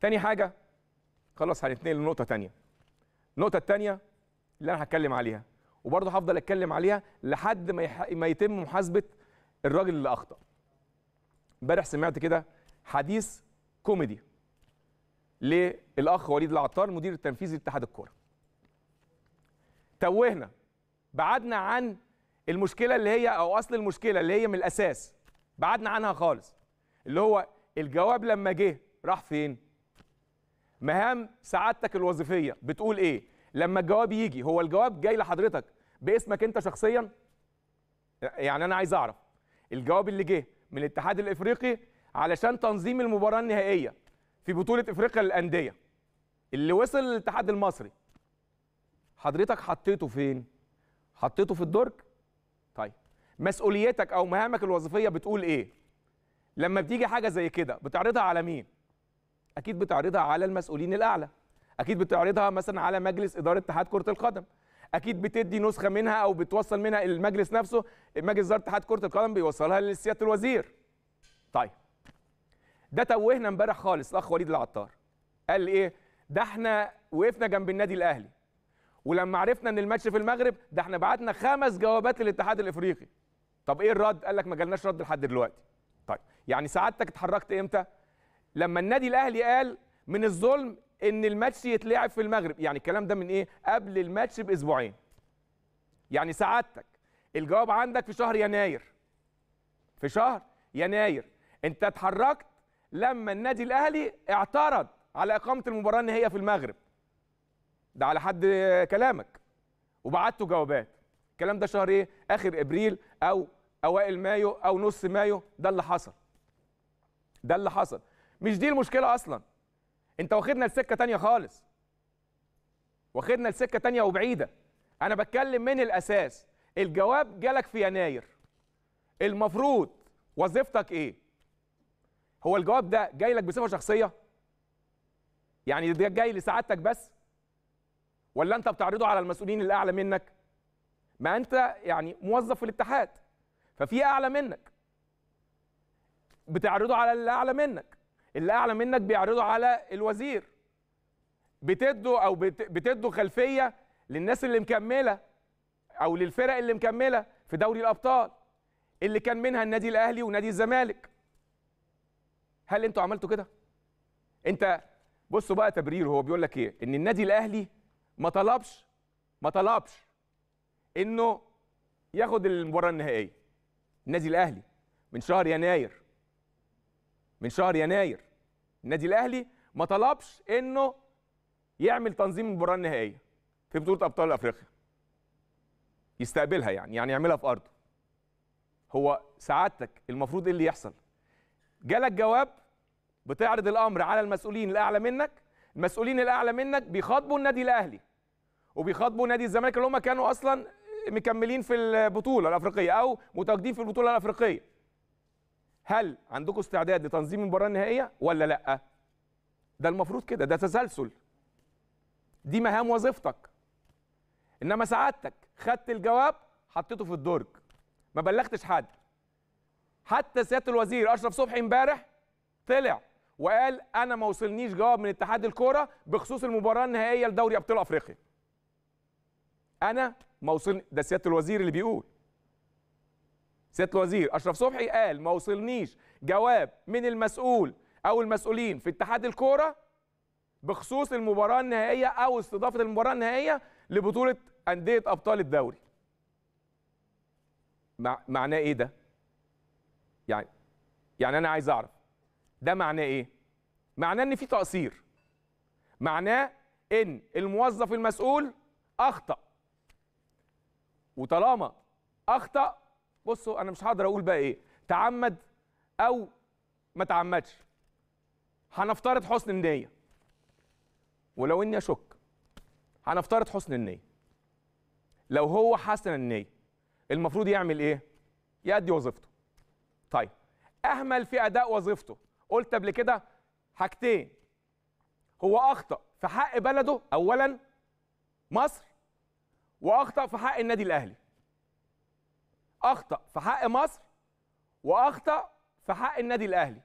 تاني حاجه خلاص هنتنقل لنقطه تانية النقطه التانية اللي انا هتكلم عليها وبرضه هفضل اتكلم عليها لحد ما يح... ما يتم محاسبه الراجل اللي اخطا امبارح سمعت كده حديث كوميدي للاخ وليد العطار مدير التنفيذي لاتحاد الكوره توهنا بعدنا عن المشكله اللي هي او اصل المشكله اللي هي من الاساس بعدنا عنها خالص اللي هو الجواب لما جه راح فين مهام سعادتك الوظيفيه بتقول ايه لما الجواب يجي هو الجواب جاي لحضرتك باسمك انت شخصيا يعني انا عايز اعرف الجواب اللي جه من الاتحاد الافريقي علشان تنظيم المباراه النهائيه في بطوله افريقيا للانديه اللي وصل للاتحاد المصري حضرتك حطيته فين حطيته في الدرج طيب مسؤوليتك او مهامك الوظيفيه بتقول ايه لما بتيجي حاجه زي كده بتعرضها على مين اكيد بتعرضها على المسؤولين الاعلى اكيد بتعرضها مثلا على مجلس اداره اتحاد كره القدم اكيد بتدي نسخه منها او بتوصل منها المجلس نفسه مجلس اداره اتحاد كره القدم بيوصلها لسياده الوزير طيب ده توهنا امبارح خالص الاخ وليد العطار قال ايه ده احنا وقفنا جنب النادي الاهلي ولما عرفنا ان الماتش في المغرب ده احنا بعتنا خمس جوابات للاتحاد الافريقي طب ايه الرد قال لك ما جالناش رد لحد دلوقتي طيب يعني سعادتك اتحركت امتى لما النادي الاهلي قال من الظلم ان الماتش يتلعب في المغرب يعني الكلام ده من ايه قبل الماتش باسبوعين يعني سعادتك الجواب عندك في شهر يناير في شهر يناير انت اتحركت لما النادي الاهلي اعترض على اقامه المباراه النهائيه في المغرب ده على حد كلامك وبعتوا جوابات الكلام ده شهر ايه اخر ابريل او اوائل مايو او نص مايو ده اللي حصل ده اللي حصل مش دي المشكله اصلا انت واخدنا لسكه تانية خالص واخدنا لسكه تانية وبعيده انا بتكلم من الاساس الجواب جالك في يناير المفروض وظيفتك ايه هو الجواب ده جاي لك بصفه شخصيه يعني ده جاي لسعادتك بس ولا انت بتعرضه على المسؤولين الاعلى منك ما انت يعني موظف في الاتحاد ففي اعلى منك بتعرضه على اللي اعلى منك اللي اعلى منك بيعرضه على الوزير بتدوا او بتدوا خلفيه للناس اللي مكمله او للفرق اللي مكمله في دوري الابطال اللي كان منها النادي الاهلي ونادي الزمالك هل انتوا عملتوا كده انت بصوا بقى تبرير هو بيقول لك ايه ان النادي الاهلي ما طلبش ما طلبش انه ياخد المباراه النهائيه النادي الاهلي من شهر يناير من شهر يناير النادي الاهلي ما طلبش انه يعمل تنظيم المباراه النهائيه في بطوله ابطال افريقيا يستقبلها يعني يعني يعملها في ارضه هو سعادتك المفروض ايه اللي يحصل جالك جواب بتعرض الامر على المسؤولين الاعلى منك المسؤولين الاعلى منك بيخاطبوا النادي الاهلي وبيخاطبوا نادي الزمالك اللي هم كانوا اصلا مكملين في البطوله الافريقيه او متواجدين في البطوله الافريقيه هل عندكم استعداد لتنظيم المباراه النهائيه ولا لا ده المفروض كده ده تسلسل دي مهام وظيفتك انما سعادتك خدت الجواب حطيته في الدرج ما بلغتش حد حتى سياده الوزير اشرف صبحي امبارح طلع وقال انا ما وصلنيش جواب من اتحاد الكوره بخصوص المباراه النهائيه لدوري ابطال افريقيا انا ما وصلني ده سياده الوزير اللي بيقول سياده الوزير اشرف صبحي قال ما وصلنيش جواب من المسؤول او المسؤولين في اتحاد الكوره بخصوص المباراه النهائيه او استضافه المباراه النهائيه لبطوله انديه ابطال الدوري مع... معناه ايه ده يعني يعني انا عايز اعرف ده معناه ايه معناه ان في تقصير معناه ان الموظف المسؤول اخطا وطالما اخطا بصوا انا مش هقدر اقول بقى ايه تعمد او ما تعمدش هنفترض حسن النيه ولو اني اشك هنفترض حسن النيه لو هو حسن النيه المفروض يعمل ايه يأدي وظيفته طيب اهمل في اداء وظيفته قلت قبل كده حاجتين هو اخطا في حق بلده اولا مصر واخطا في حق النادي الاهلي اخطا في حق مصر واخطا في حق النادي الاهلي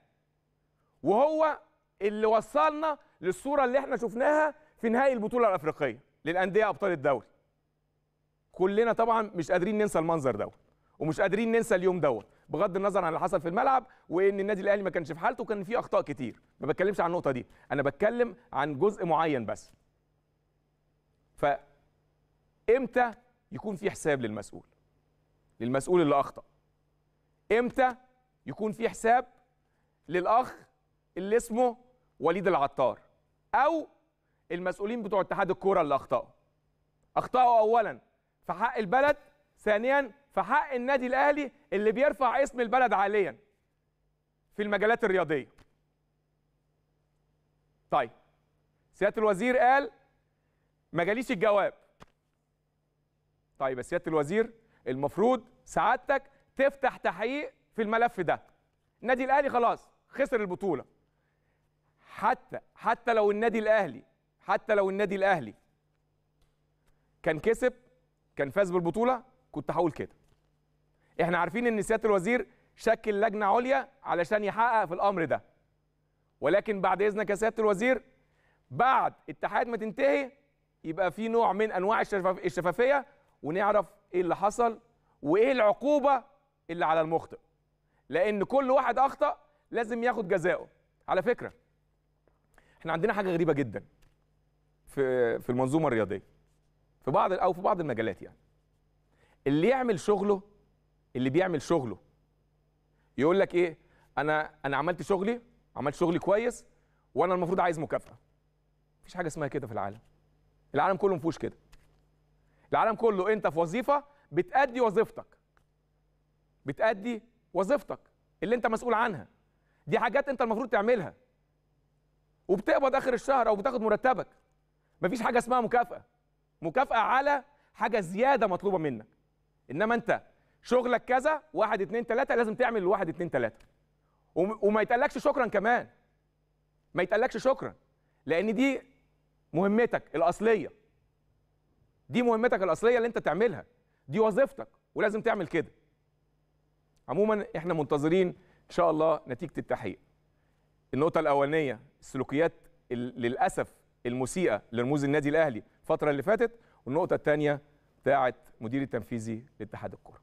وهو اللي وصلنا للصوره اللي احنا شفناها في نهائي البطوله الافريقيه للانديه ابطال الدوري كلنا طبعا مش قادرين ننسى المنظر دوت ومش قادرين ننسى اليوم دوت بغض النظر عن اللي حصل في الملعب وان النادي الاهلي ما كانش في حالته وكان فيه اخطاء كتير ما بتكلمش عن النقطه دي انا بتكلم عن جزء معين بس امتى يكون في حساب للمسؤول للمسؤول اللي اخطا امتى يكون في حساب للاخ اللي اسمه وليد العطار او المسؤولين بتوع اتحاد الكوره اللي اخطاوا اخطاوا اولا في حق البلد ثانيا في حق النادي الاهلي اللي بيرفع اسم البلد عاليا في المجالات الرياضيه طيب سياده الوزير قال ما جاليش الجواب طيب يا سياده الوزير المفروض سعادتك تفتح تحقيق في الملف ده النادي الاهلي خلاص خسر البطوله حتى حتى لو النادي الاهلي حتى لو النادي الاهلي كان كسب كان فاز بالبطوله كنت هقول كده احنا عارفين ان سياده الوزير شكل لجنه عليا علشان يحقق في الامر ده ولكن بعد اذنك يا سياده الوزير بعد اتحاد ما تنتهي يبقى في نوع من انواع الشفافيه ونعرف ايه اللي حصل وايه العقوبه اللي على المخطئ لان كل واحد اخطا لازم ياخد جزاؤه على فكره احنا عندنا حاجه غريبه جدا في في المنظومه الرياضيه في بعض او في بعض المجالات يعني اللي يعمل شغله اللي بيعمل شغله يقول لك ايه انا انا عملت شغلي عملت شغلي كويس وانا المفروض عايز مكافاه مفيش حاجه اسمها كده في العالم العالم كله مفيهوش كده العالم كله انت في وظيفه بتأدي وظيفتك بتأدي وظيفتك اللي انت مسؤول عنها دي حاجات انت المفروض تعملها وبتقبض اخر الشهر او بتاخد مرتبك مفيش حاجه اسمها مكافاه مكافاه على حاجه زياده مطلوبه منك انما انت شغلك كذا واحد اتنين تلاته لازم تعمل واحد اتنين تلاته وما يتقالكش شكرا كمان ما يتقالكش شكرا لان دي مهمتك الاصليه دي مهمتك الاصليه اللي انت تعملها دي وظيفتك ولازم تعمل كده عموما احنا منتظرين ان شاء الله نتيجه التحقيق النقطه الاولانيه السلوكيات للاسف المسيئه لرموز النادي الاهلي الفتره اللي فاتت والنقطه الثانيه بتاعه مدير التنفيذي لاتحاد الكره